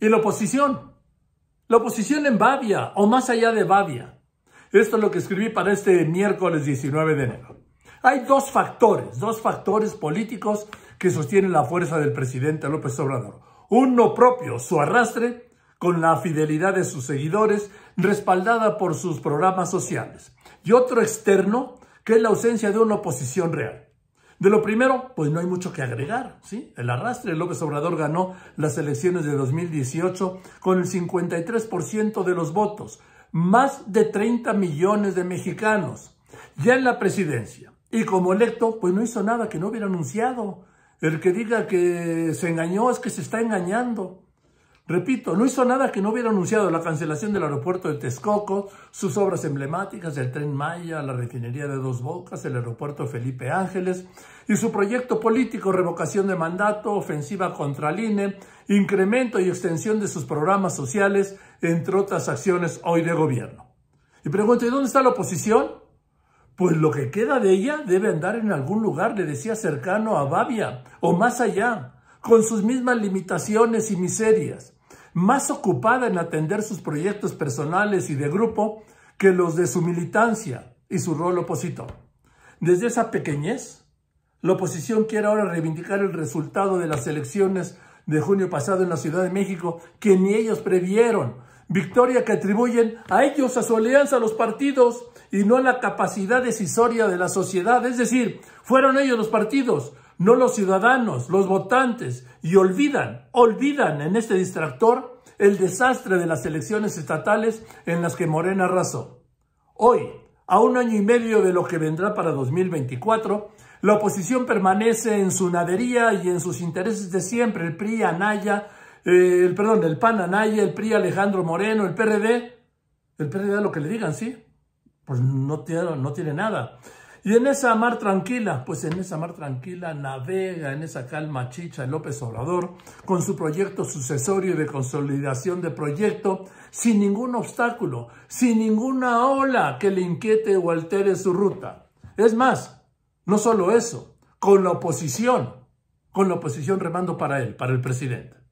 y la oposición. La oposición en Bavia o más allá de Bavia. Esto es lo que escribí para este miércoles 19 de enero. Hay dos factores, dos factores políticos que sostienen la fuerza del presidente López Obrador. Uno propio, su arrastre, con la fidelidad de sus seguidores, respaldada por sus programas sociales. Y otro externo, que es la ausencia de una oposición real. De lo primero, pues no hay mucho que agregar, ¿sí? El arrastre, López Obrador ganó las elecciones de 2018 con el 53% de los votos, más de 30 millones de mexicanos, ya en la presidencia. Y como electo, pues no hizo nada que no hubiera anunciado. El que diga que se engañó es que se está engañando. Repito, no hizo nada que no hubiera anunciado la cancelación del aeropuerto de Texcoco, sus obras emblemáticas, el tren Maya, la refinería de Dos Bocas, el aeropuerto Felipe Ángeles y su proyecto político, revocación de mandato, ofensiva contra el INE, incremento y extensión de sus programas sociales, entre otras acciones hoy de gobierno. Y pregunto, ¿y dónde está la oposición? Pues lo que queda de ella debe andar en algún lugar, le decía, cercano a Babia o más allá, con sus mismas limitaciones y miserias más ocupada en atender sus proyectos personales y de grupo que los de su militancia y su rol opositor. Desde esa pequeñez, la oposición quiere ahora reivindicar el resultado de las elecciones de junio pasado en la Ciudad de México que ni ellos previeron Victoria que atribuyen a ellos, a su alianza, a los partidos y no a la capacidad decisoria de la sociedad. Es decir, fueron ellos los partidos, no los ciudadanos, los votantes. Y olvidan, olvidan en este distractor el desastre de las elecciones estatales en las que Morena arrasó. Hoy, a un año y medio de lo que vendrá para 2024, la oposición permanece en su nadería y en sus intereses de siempre, el PRI, Anaya, eh, el, perdón, el PAN Anaya, el PRI Alejandro Moreno, el PRD, el PRD da lo que le digan, ¿sí? Pues no tiene, no tiene nada. Y en esa mar tranquila, pues en esa mar tranquila navega, en esa calma chicha López Obrador, con su proyecto sucesorio y de consolidación de proyecto, sin ningún obstáculo, sin ninguna ola que le inquiete o altere su ruta. Es más, no solo eso, con la oposición, con la oposición remando para él, para el presidente.